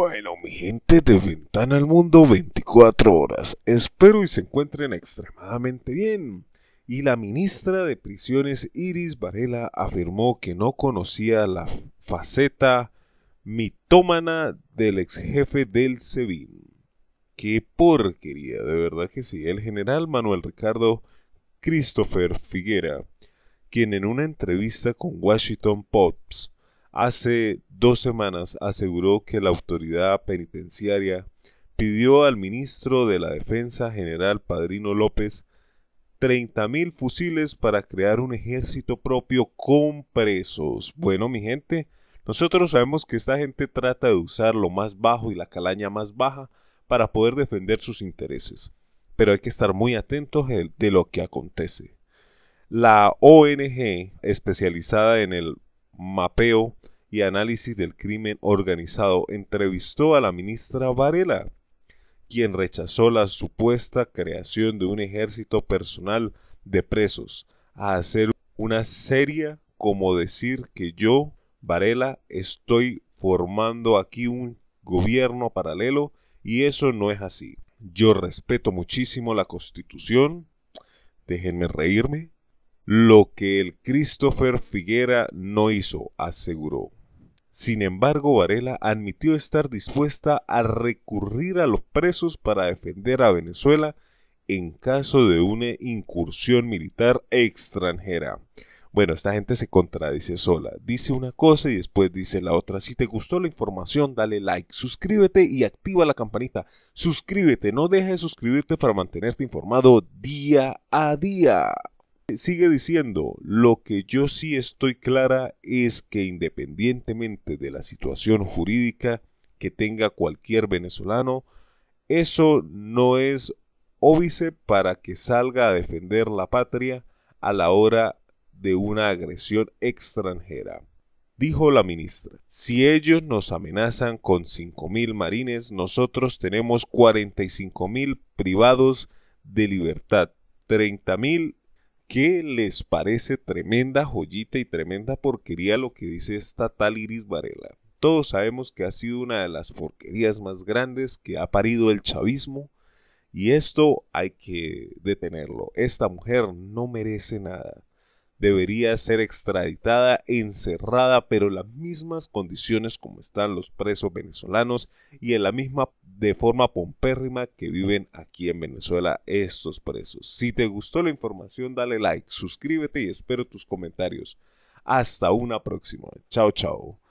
Bueno, mi gente de Ventana al Mundo 24 horas. Espero y se encuentren extremadamente bien. Y la ministra de Prisiones Iris Varela afirmó que no conocía la faceta mitómana del ex jefe del SEBIN. Qué porquería, de verdad que sí. El general Manuel Ricardo Christopher Figuera, quien en una entrevista con Washington Pops hace dos semanas aseguró que la autoridad penitenciaria pidió al ministro de la Defensa General Padrino López 30.000 fusiles para crear un ejército propio con presos. Bueno, mi gente, nosotros sabemos que esta gente trata de usar lo más bajo y la calaña más baja para poder defender sus intereses. Pero hay que estar muy atentos de lo que acontece. La ONG especializada en el mapeo y Análisis del Crimen Organizado entrevistó a la ministra Varela, quien rechazó la supuesta creación de un ejército personal de presos, a hacer una seria como decir que yo, Varela, estoy formando aquí un gobierno paralelo y eso no es así. Yo respeto muchísimo la constitución, déjenme reírme, lo que el Christopher Figuera no hizo, aseguró. Sin embargo, Varela admitió estar dispuesta a recurrir a los presos para defender a Venezuela en caso de una incursión militar extranjera. Bueno, esta gente se contradice sola. Dice una cosa y después dice la otra. Si te gustó la información, dale like, suscríbete y activa la campanita. Suscríbete, no dejes de suscribirte para mantenerte informado día a día. Sigue diciendo, lo que yo sí estoy clara es que independientemente de la situación jurídica que tenga cualquier venezolano, eso no es óbice para que salga a defender la patria a la hora de una agresión extranjera. Dijo la ministra, si ellos nos amenazan con 5.000 marines, nosotros tenemos 45.000 privados de libertad, 30.000 ¿Qué les parece tremenda joyita y tremenda porquería lo que dice esta tal Iris Varela? Todos sabemos que ha sido una de las porquerías más grandes que ha parido el chavismo y esto hay que detenerlo. Esta mujer no merece nada. Debería ser extraditada, encerrada, pero en las mismas condiciones como están los presos venezolanos y en la misma de forma pompérrima que viven aquí en Venezuela estos presos. Si te gustó la información, dale like, suscríbete y espero tus comentarios. Hasta una próxima. Chao, chao.